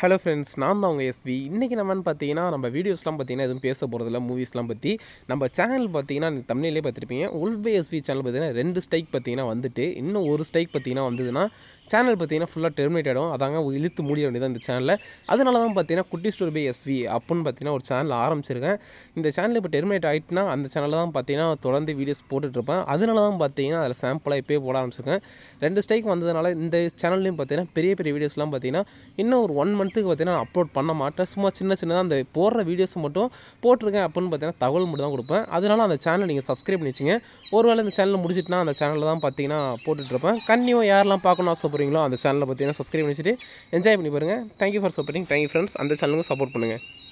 hello friends நான் தான் உங்கள் எஸ்வி இன்றைக்கி நம்ம பார்த்தீங்கன்னா நம்ம வீடியோஸ்லாம் பார்த்தீங்கன்னா எதுவும் பேச போகிறதில்ல மூவிஸ்லாம் பற்றி நம்ம சேனல் பார்த்தீங்கன்னா தமிழ்லேயே பார்த்துருப்பீங்க உல்பே எஸ்வி சேனல் பார்த்தீங்கன்னா ரெண்டு ஸ்டைக் பார்த்தீங்கன்னா வந்துட்டு இன்னும் ஒரு ஸ்டைக் பார்த்தீங்கன்னா வந்ததுன்னா சேனல் பார்த்தீங்கன்னா ஃபுல்லாக டெர்மினேட் ஆகிடும் அதாங்க இழுத்து மூடிய வேண்டியது அந்த சேனலில் அதனால தான் பார்த்தீங்கன்னா குட்டி ஸ்டோர் பை எஸ்வி அப்புடின்னு பார்த்தீங்கன்னா ஒரு சேனல் ஆரம்பிச்சிருக்கேன் இந்த சேனல் இப்போ டெர்மினேட் ஆகிட்டுனா அந்த சேனலில் தான் பார்த்தீங்கன்னா தொடர்ந்து வீடியோஸ் போட்டுட்ருப்பேன் அதனால தான் பார்த்தீங்கன்னா அதில் சாம்பிளாக இப்போயே போட ஆரம்பிச்சிருக்கேன் ரெண்டு ஸ்டைக் வந்ததுனால இந்த சேனல்லையும் பார்த்தீங்கன்னா பெரிய பெரிய வீடியோஸ்லாம் பார்த்தீங்கன்னா இன்னும் ஒரு ஒன் மந்த் மந்த்துக்கு பார்த்தீங்கன்னா அப்லோட் பண்ண மாட்டேன் சும்மா சின்ன சின்னதாக அந்த போடுற வீடியோஸை மட்டும் போட்டிருக்கேன் அப்படின்னு பார்த்தீங்கன்னா தகவல் மட்டும் தான் கொடுப்பேன் அதனால அந்த சேனலை நீங்கள் சப்ஸ்கிரைப் பண்ணி வச்சுங்க வேளை இந்த சேனல் முடிச்சுட்டுனா அந்த சேனலில் தான் பார்த்தீங்கன்னா போட்டுட்ருப்பேன் கண்ணியும் யாரெல்லாம் பார்க்கணும் ஆசைப்படுறீங்களோ அந்த சேனலில் பார்த்தீங்கன்னா சப்ஸ்கிரைப் பண்ணிச்சுட்டு என்ஜாய் பண்ணி பாருங்கள் thank you for supporting thank you friends அந்த சேனலுக்கும் சப்போர்ட் பண்ணுங்கள்